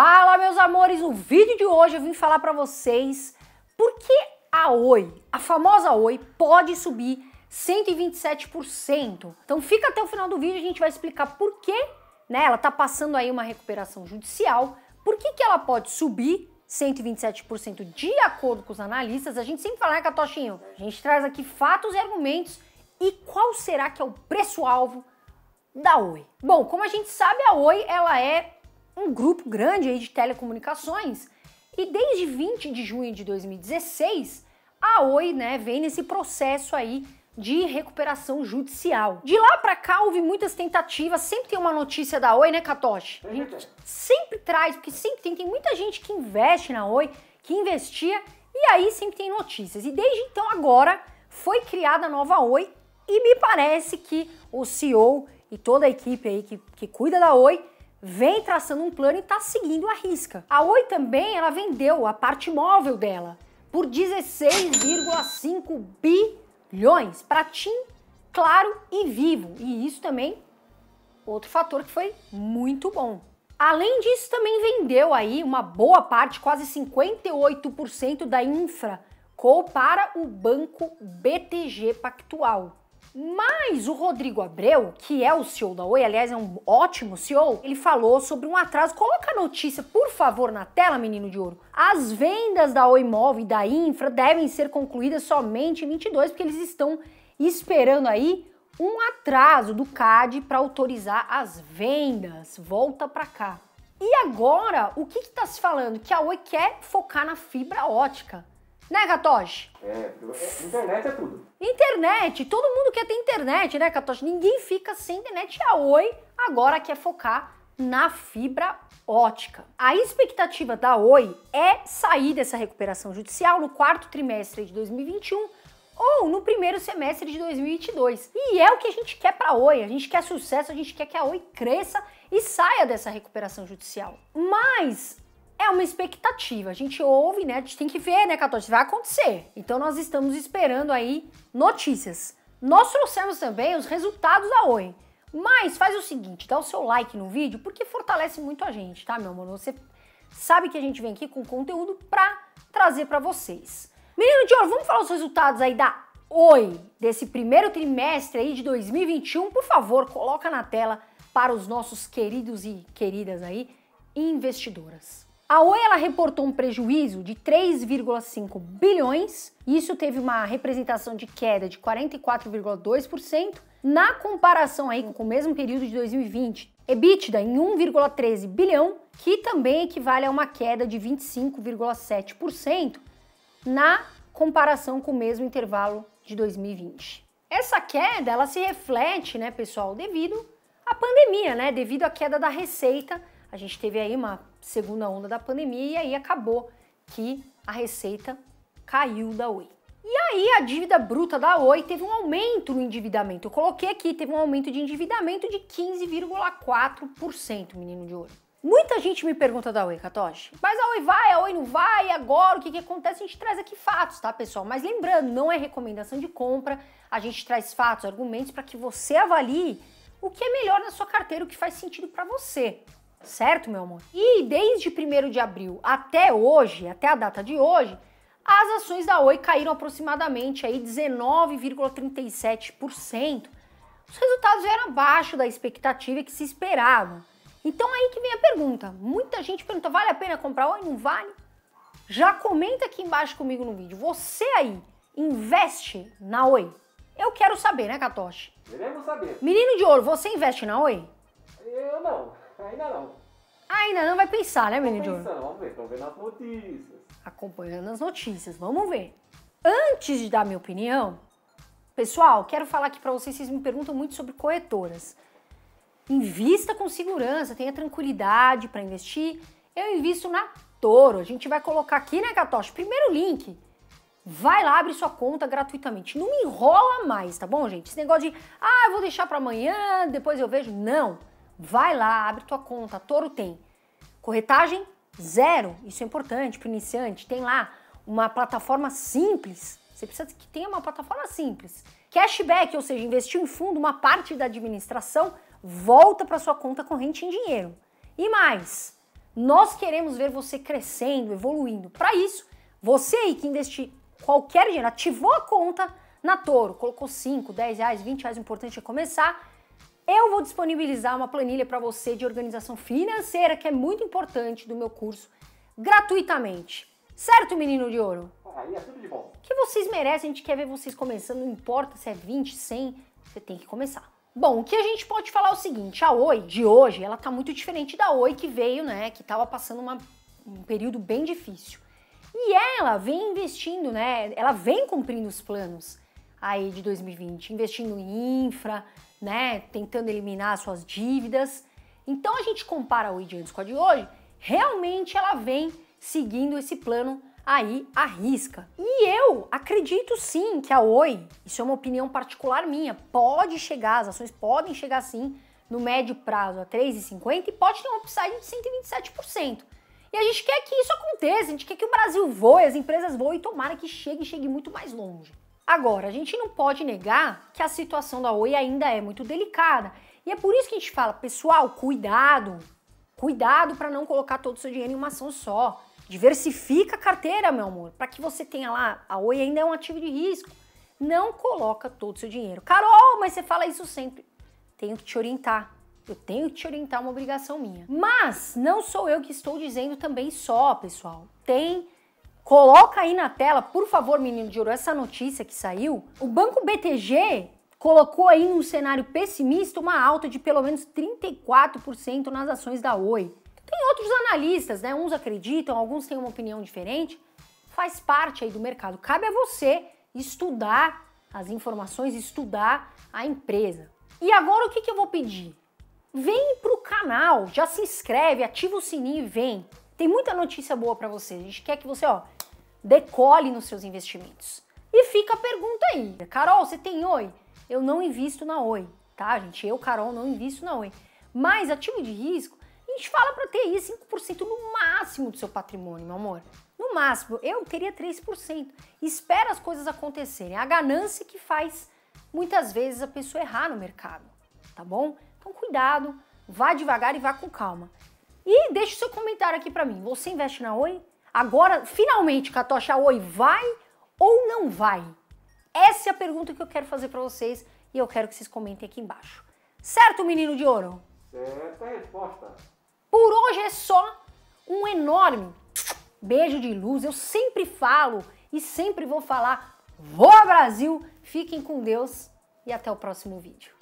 Fala, meus amores! O vídeo de hoje eu vim falar para vocês por que a Oi, a famosa Oi, pode subir 127%. Então fica até o final do vídeo, a gente vai explicar por que né, ela tá passando aí uma recuperação judicial, por que, que ela pode subir 127% de acordo com os analistas. A gente sempre fala, né, Catochinho? A gente traz aqui fatos e argumentos e qual será que é o preço-alvo da Oi. Bom, como a gente sabe, a Oi ela é um grupo grande aí de telecomunicações. E desde 20 de junho de 2016, a Oi, né, vem nesse processo aí de recuperação judicial. De lá para cá houve muitas tentativas, sempre tem uma notícia da Oi, né, Katoshi? A gente sempre traz, porque sempre tem, tem muita gente que investe na Oi, que investia, e aí sempre tem notícias. E desde então agora foi criada a nova Oi e me parece que o CEO e toda a equipe aí que, que cuida da Oi vem traçando um plano e está seguindo a risca. A Oi também ela vendeu a parte móvel dela por 16,5 bilhões para TIM, Claro e Vivo. E isso também outro fator que foi muito bom. Além disso, também vendeu aí uma boa parte, quase 58% da infra para o banco BTG Pactual. Mas o Rodrigo Abreu, que é o CEO da Oi, aliás, é um ótimo CEO, ele falou sobre um atraso. Coloca a notícia, por favor, na tela, menino de ouro. As vendas da Oi Móvel e da Infra devem ser concluídas somente em 22, porque eles estão esperando aí um atraso do CAD para autorizar as vendas. Volta para cá. E agora, o que está se falando? Que a Oi quer focar na fibra ótica. Né, Katoshi? É, internet é tudo. Internet, todo mundo quer ter internet, né, Katoshi? Ninguém fica sem internet. A Oi agora quer focar na fibra ótica. A expectativa da Oi é sair dessa recuperação judicial no quarto trimestre de 2021 ou no primeiro semestre de 2022. E é o que a gente quer para a Oi. A gente quer sucesso, a gente quer que a Oi cresça e saia dessa recuperação judicial. Mas é uma expectativa. A gente ouve, né? A gente tem que ver, né, 14? Vai acontecer. Então nós estamos esperando aí notícias. Nós trouxemos também os resultados da Oi. Mas faz o seguinte, dá o seu like no vídeo, porque fortalece muito a gente, tá, meu amor? Você sabe que a gente vem aqui com conteúdo pra trazer para vocês. Menino de ouro, vamos falar os resultados aí da Oi, desse primeiro trimestre aí de 2021. Por favor, coloca na tela para os nossos queridos e queridas aí investidoras. A Oi ela reportou um prejuízo de 3,5 bilhões, isso teve uma representação de queda de 44,2% na comparação aí com o mesmo período de 2020. EBITDA em 1,13 bilhão, que também equivale a uma queda de 25,7% na comparação com o mesmo intervalo de 2020. Essa queda ela se reflete, né, pessoal, devido à pandemia, né, devido à queda da receita. A gente teve aí uma segunda onda da pandemia e aí acabou que a receita caiu da Oi. E aí a dívida bruta da Oi teve um aumento no endividamento. Eu coloquei aqui, teve um aumento de endividamento de 15,4%, menino de ouro. Muita gente me pergunta da Oi, Katoshi. Mas a Oi vai, a Oi não vai, agora o que, que acontece? A gente traz aqui fatos, tá, pessoal? Mas lembrando, não é recomendação de compra, a gente traz fatos, argumentos para que você avalie o que é melhor na sua carteira, o que faz sentido para você certo, meu amor? E desde 1 de abril até hoje, até a data de hoje, as ações da Oi caíram aproximadamente aí 19,37%. Os resultados eram abaixo da expectativa que se esperava. Então aí que vem a pergunta. Muita gente pergunta: vale a pena comprar Oi? Não vale? Já comenta aqui embaixo comigo no vídeo. Você aí investe na Oi? Eu quero saber, né, Katoshi? Queremos saber. Menino de ouro, você investe na Oi? Eu não. Ainda não. Ainda não vai pensar, né, menino? Pensando, vamos ver, vamos ver nas notícias. Acompanhando as notícias, vamos ver. Antes de dar minha opinião, pessoal, quero falar aqui para vocês, vocês me perguntam muito sobre corretoras. Invista com segurança, tenha tranquilidade para investir. Eu invisto na Toro. A gente vai colocar aqui, né, Catoche? Primeiro link. Vai lá, abre sua conta gratuitamente. Não me enrola mais, tá bom, gente? Esse negócio de, ah, eu vou deixar para amanhã, depois eu vejo. Não. Vai lá, abre tua conta, Toro tem. Corretagem zero, isso é importante para o iniciante. Tem lá uma plataforma simples, você precisa que tenha uma plataforma simples. Cashback, ou seja, investir em fundo, uma parte da administração volta para sua conta corrente em dinheiro. E mais, nós queremos ver você crescendo, evoluindo. Para isso, você aí que investir qualquer dinheiro, ativou a conta na Toro, colocou 5, 10 reais, 20 reais, o importante é começar eu vou disponibilizar uma planilha para você de organização financeira que é muito importante do meu curso gratuitamente. Certo, menino de ouro? Ah, aí é tudo de bom. Que vocês merecem, a gente quer ver vocês começando, não importa se é 20, 100, você tem que começar. Bom, o que a gente pode falar é o seguinte, a Oi de hoje, ela tá muito diferente da Oi que veio, né, que tava passando uma, um período bem difícil. E ela vem investindo, né, ela vem cumprindo os planos aí de 2020, investindo em infra, né, tentando eliminar suas dívidas. Então a gente compara o antes com a de hoje, realmente ela vem seguindo esse plano aí à risca. E eu acredito sim que a Oi, isso é uma opinião particular minha, pode chegar, as ações podem chegar sim no médio prazo a 3,50 e pode ter um upside de 127%. E a gente quer que isso aconteça, a gente quer que o Brasil voe, as empresas voem e tomara que chegue e chegue muito mais longe. Agora, a gente não pode negar que a situação da Oi ainda é muito delicada. E é por isso que a gente fala, pessoal, cuidado. Cuidado para não colocar todo o seu dinheiro em uma ação só. Diversifica a carteira, meu amor, para que você tenha lá, a Oi ainda é um ativo de risco. Não coloca todo o seu dinheiro. Carol, mas você fala isso sempre. Tenho que te orientar. Eu tenho que te orientar, uma obrigação minha. Mas não sou eu que estou dizendo também só, pessoal. Tem Coloca aí na tela, por favor, menino de ouro, essa notícia que saiu. O Banco BTG colocou aí num cenário pessimista uma alta de pelo menos 34% nas ações da Oi. Tem outros analistas, né? Uns acreditam, alguns têm uma opinião diferente. Faz parte aí do mercado. Cabe a você estudar as informações, estudar a empresa. E agora o que, que eu vou pedir? Vem pro canal, já se inscreve, ativa o sininho e vem. Tem muita notícia boa para você. A gente quer que você, ó, decole nos seus investimentos. E fica a pergunta aí, Carol, você tem Oi? Eu não invisto na Oi, tá, gente? Eu, Carol, não invisto na Oi. Mas ativo de risco, a gente fala para ter aí 5% no máximo do seu patrimônio, meu amor. No máximo, eu teria 3%. Espera as coisas acontecerem. É a ganância que faz muitas vezes a pessoa errar no mercado, tá bom? Então cuidado, vá devagar e vá com calma. E deixe seu comentário aqui para mim. Você investe na Oi? Agora, finalmente, Catocha Oi vai ou não vai? Essa é a pergunta que eu quero fazer para vocês e eu quero que vocês comentem aqui embaixo. Certo, menino de ouro? Certa resposta. Por hoje é só um enorme beijo de luz. Eu sempre falo e sempre vou falar. Voa Brasil! Fiquem com Deus e até o próximo vídeo.